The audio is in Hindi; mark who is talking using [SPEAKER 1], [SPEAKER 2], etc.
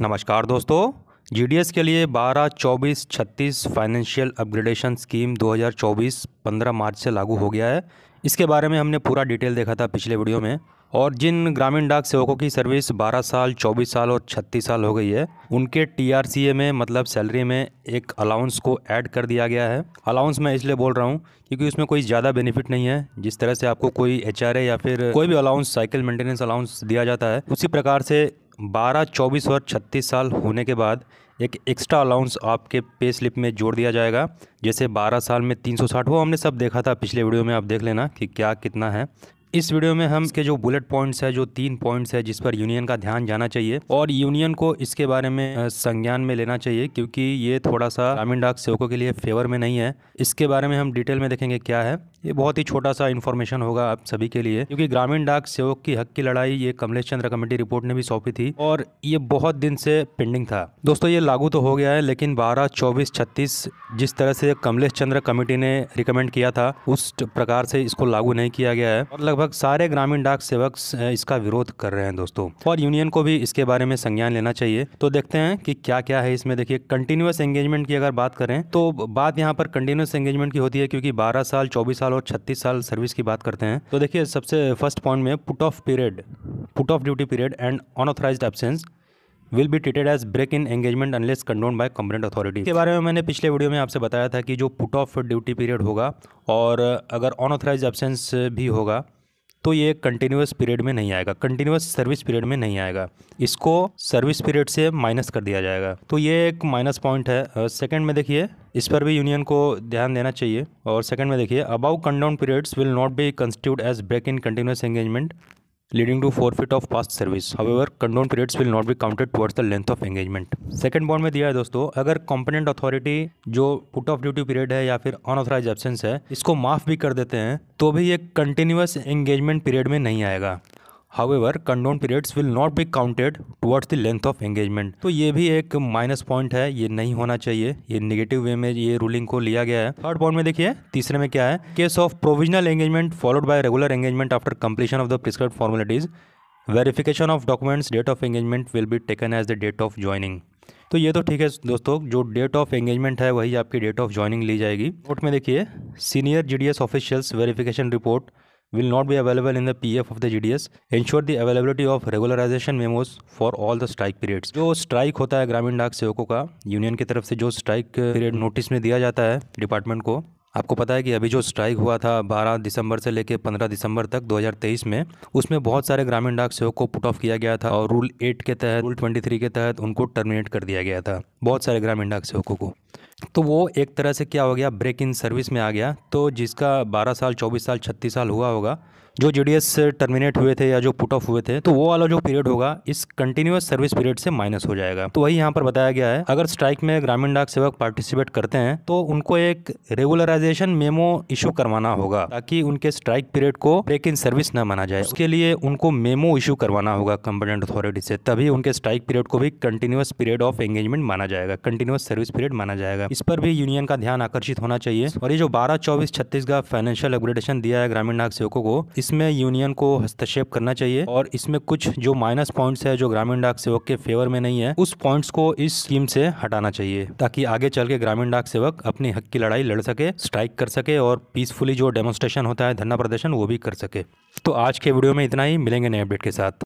[SPEAKER 1] नमस्कार दोस्तों जीडीएस के लिए 12, 24, 36 फाइनेंशियल अपग्रेडेशन स्कीम 2024 15 मार्च से लागू हो गया है इसके बारे में हमने पूरा डिटेल देखा था पिछले वीडियो में और जिन ग्रामीण डाक सेवकों की सर्विस 12 साल 24 साल और 36 साल हो गई है उनके टी में मतलब सैलरी में एक अलाउंस को ऐड कर दिया गया है अलाउंस मैं इसलिए बोल रहा हूँ क्योंकि उसमें कोई ज़्यादा बेनिफिट नहीं है जिस तरह से आपको कोई एच या फिर कोई भी अलाउंस साइकिल मेंटेनेंस अलाउंस दिया जाता है उसी प्रकार से बारह चौबीस और छत्तीस साल होने के बाद एक एक्स्ट्रा अलाउंस आपके पे स्लिप में जोड़ दिया जाएगा जैसे 12 साल में 360 वो हमने सब देखा था पिछले वीडियो में आप देख लेना कि क्या कितना है इस वीडियो में हम के जो बुलेट पॉइंट्स है जो तीन पॉइंट्स है जिस पर यूनियन का ध्यान जाना चाहिए और यूनियन को इसके बारे में संज्ञान में लेना चाहिए क्योंकि ये थोड़ा सा ग्रामीण डाक सेवकों के लिए फेवर में नहीं है इसके बारे में हम डिटेल में देखेंगे क्या है ये बहुत ही छोटा सा इन्फॉर्मेशन होगा आप सभी के लिए क्योंकि ग्रामीण डाक सेवक की हक की लड़ाई ये कमलेश चंद्र कमेटी रिपोर्ट ने भी सौंपी थी और ये बहुत दिन से पेंडिंग था दोस्तों ये लागू तो हो गया है लेकिन 12, 24, 36 जिस तरह से कमलेश चंद्र कमेटी ने रिकमेंड किया था उस प्रकार से इसको लागू नहीं किया गया है और लगभग सारे ग्रामीण डाक सेवक इसका विरोध कर रहे हैं दोस्तों और यूनियन को भी इसके बारे में संज्ञान लेना चाहिए तो देखते हैं कि क्या क्या है इसमें देखिए कंटिन्यूस एंगेजमेंट की अगर बात करें तो बात यहाँ पर कंटिन्यूस एंगेजमेंट की होती है क्योंकि बारह साल चौबीस साल और छत्तीस साल सर्विस की बात करते हैं तो देखिए सबसे फर्स्ट पॉइंट में put off period put off duty period and unauthorised absence will be treated as break in engagement unless condone by competent authority के बारे में मैंने पिछले वीडियो में आपसे बताया था कि जो पुट ऑफ ड्यूटी पीरियड होगा और अगर अनऑथराइज एबसेंस भी होगा तो ये कंटिन्यूस पीरियड में नहीं आएगा कंटिन्यूस सर्विस पीरियड में नहीं आएगा इसको सर्विस पीरियड से माइनस कर दिया जाएगा तो ये एक माइनस पॉइंट है सेकेंड में देखिए इस पर भी यूनियन को ध्यान देना चाहिए और सेकंड में देखिए about lockdown periods will not be constitute as break in continuous engagement leading to forfeit of past service. However, condoned periods will not be counted towards the length of engagement. Second bond में दिया है दोस्तों अगर कॉम्पोनेंट अथॉरिटी जो पुट ऑफ ड्यूटी पीरियड है या फिर अनऑथराइज एब्सेंस है इसको माफ भी कर देते हैं तो भी ये कंटिन्यूस एंगेजमेंट पीरियड में नहीं आएगा however condone periods will not be counted towards the length of engagement तो ये भी एक माइनस पॉइंट है ये नहीं होना चाहिए ये निगेटिव वे में ये रूलिंग को लिया गया है थर्ड पॉइंट में देखिए तीसरे में क्या है case of provisional engagement followed by regular engagement after completion of the prescribe formalities verification of documents date of engagement will be taken as the date of joining तो ये तो ठीक है दोस्तों जो डेट ऑफ एंगेजमेंट है वही आपकी डेट ऑफ ज्वाइनिंग ली जाएगी कोर्ट में देखिए senior GDS officials verification report will not be available in the PF of the GDS. Ensure the availability of regularization memos for all the strike periods. जो स्ट्राइक होता है ग्रामीण डाक सेवकों का यूनियन की तरफ से जो स्ट्राइक पीरियड नोटिस में दिया जाता है डिपार्टमेंट को आपको पता है कि अभी जो स्ट्राइक हुआ था 12 दिसंबर से लेकर 15 दिसंबर तक 2023 में उसमें बहुत सारे ग्रामीण डाक सेवक को पुट ऑफ किया गया था और रूल 8 के तहत रूल 23 के तहत उनको टर्मिनेट कर दिया गया था बहुत सारे ग्रामीण डाक सेवकों को तो वो एक तरह से क्या हो गया ब्रेक इन सर्विस में आ गया तो जिसका 12 साल 24 साल 36 साल हुआ होगा जो जी टर्मिनेट हुए थे या जो पुट ऑफ हुए थे तो वो वाला जो पीरियड होगा इस कंटिन्यूस सर्विस पीरियड से माइनस हो जाएगा तो वही यहाँ पर बताया गया है अगर स्ट्राइक में ग्रामीण डाक सेवक पार्टिसिपेट करते हैं तो उनको एक रेगुलराइजेशन मेमो इशू करवाना होगा ताकि उनके स्ट्राइक पीरियड को ब्रेक इन सर्विस न माना जाए उसके लिए उनको मेमो इशू करवाना होगा कंपनेंट अथॉरिटी से तभी उनके स्ट्राइक पीरियड को भी कंटिन्यूस पीरियड ऑफ एंगेजमेंट माना जाएगा कंटिन्यूस सर्विस पीरियड माना जाएगा इस पर भी यूनियन का ध्यान आकर्षित होना चाहिए और ये जो बारह चौबीस छत्तीस का फाइनेंशियल अपग्रेडेशन दिया है ग्रामीण डाक सेवकों को इसमें यूनियन को हस्तक्षेप करना चाहिए और इसमें कुछ जो माइनस पॉइंट्स है जो ग्रामीण डाक सेवक के फेवर में नहीं है उस पॉइंट्स को इस स्कीम से हटाना चाहिए ताकि आगे चल के ग्रामीण डाक सेवक अपनी हक की लड़ाई लड़ सके स्ट्राइक कर सके और पीसफुली जो डेमोन्स्ट्रेशन होता है धरना प्रदर्शन वो भी कर सके तो आज के वीडियो में इतना ही मिलेंगे नए अपडेट के साथ